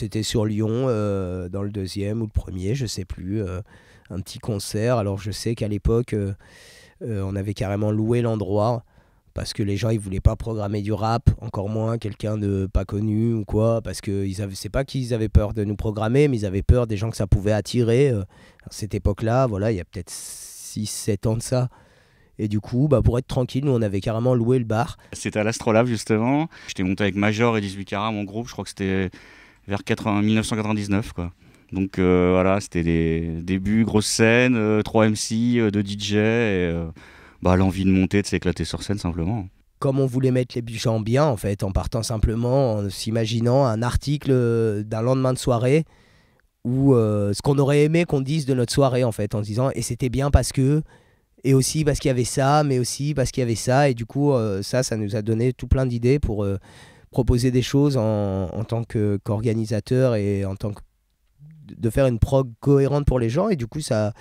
C'était sur Lyon, euh, dans le deuxième ou le premier, je sais plus. Euh, un petit concert. Alors je sais qu'à l'époque, euh, on avait carrément loué l'endroit parce que les gens ils voulaient pas programmer du rap, encore moins quelqu'un de pas connu ou quoi, parce que ils avaient, c'est pas qu'ils avaient peur de nous programmer, mais ils avaient peur des gens que ça pouvait attirer. à cette époque-là, voilà, il y a peut-être 6-7 ans de ça. Et du coup, bah, pour être tranquille, nous, on avait carrément loué le bar. C'était à l'Astrolabe, justement. J'étais monté avec Major et 18 Caram mon groupe. Je crois que c'était vers 80, 1999. Quoi. Donc euh, voilà, c'était des débuts, grosse scène, 3 euh, MC, 2 euh, DJ, et bah, l'envie de monter, de s'éclater sur scène simplement. Comme on voulait mettre les gens bien en fait, en partant simplement, en s'imaginant un article d'un lendemain de soirée, ou ce qu'on aurait aimé qu'on dise de notre soirée en fait, en se disant et c'était bien parce que, et aussi parce qu'il y avait ça, mais aussi parce qu'il y avait ça, et du coup ça, ça nous a donné tout plein d'idées pour proposer des choses en, tant qu'organisateur et en tant que de faire une prog cohérente pour les gens et du coup ça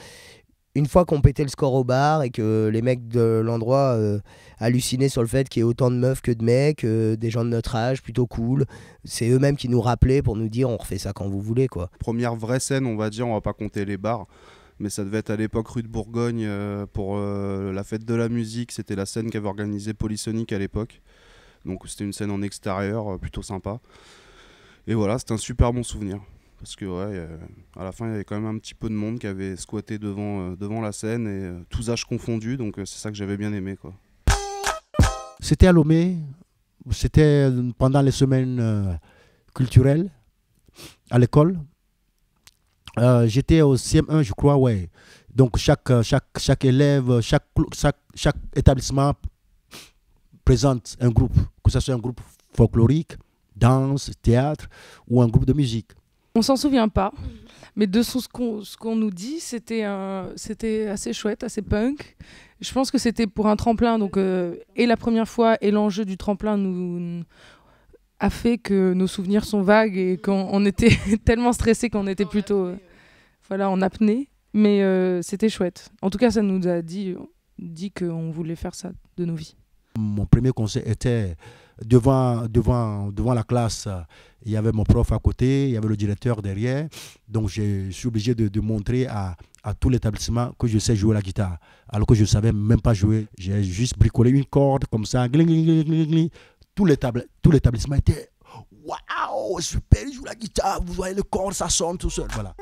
une fois qu'on pétait le score au bar et que les mecs de l'endroit euh, hallucinaient sur le fait qu'il y ait autant de meufs que de mecs, euh, des gens de notre âge, plutôt cool, c'est eux-mêmes qui nous rappelaient pour nous dire on refait ça quand vous voulez quoi. Première vraie scène, on va dire, on va pas compter les bars, mais ça devait être à l'époque rue de Bourgogne euh, pour la fête de la musique, c'était la scène qu'avait organisée Polysonic à l'époque. Donc c'était une scène en extérieur, euh, plutôt sympa. Et voilà, c'était un super bon souvenir. Parce que ouais, euh, à la fin, il y avait quand même un petit peu de monde qui avait squatté devant, euh, devant la scène, et tous âges confondus, donc c'est ça que j'avais bien aimé. quoi. C'était à Lomé, c'était pendant les semaines culturelles à l'école. J'étais au CM1, je crois, ouais. Donc chaque, chaque, chaque élève, chaque, chaque établissement présente un groupe, que ce soit un groupe folklorique, danse, théâtre ou un groupe de musique. On s'en souvient pas, mais de ce qu'on nous dit, c'était assez chouette, assez punk. Je pense que c'était pour un tremplin, donc euh, et la première fois et l'enjeu du tremplin nous a fait que nos souvenirs sont vagues et qu'on était tellement stressé qu'on était plutôt euh, voilà en apnée. Mais euh, c'était chouette. En tout cas, ça nous a dit dit qu'on voulait faire ça de nos vies. Mon premier conseil était devant, devant, devant la classe. Il y avait mon prof à côté, il y avait le directeur derrière. Donc je suis obligé de, montrer à, tout l'établissement que je sais jouer la guitare, alors que je ne savais même pas jouer. J'ai juste bricolé une corde comme ça. Gling, gling, gling, tout l'établissement était waouh, super, il joue la guitare, vous voyez le corps, ça sonne tout seul. Voilà.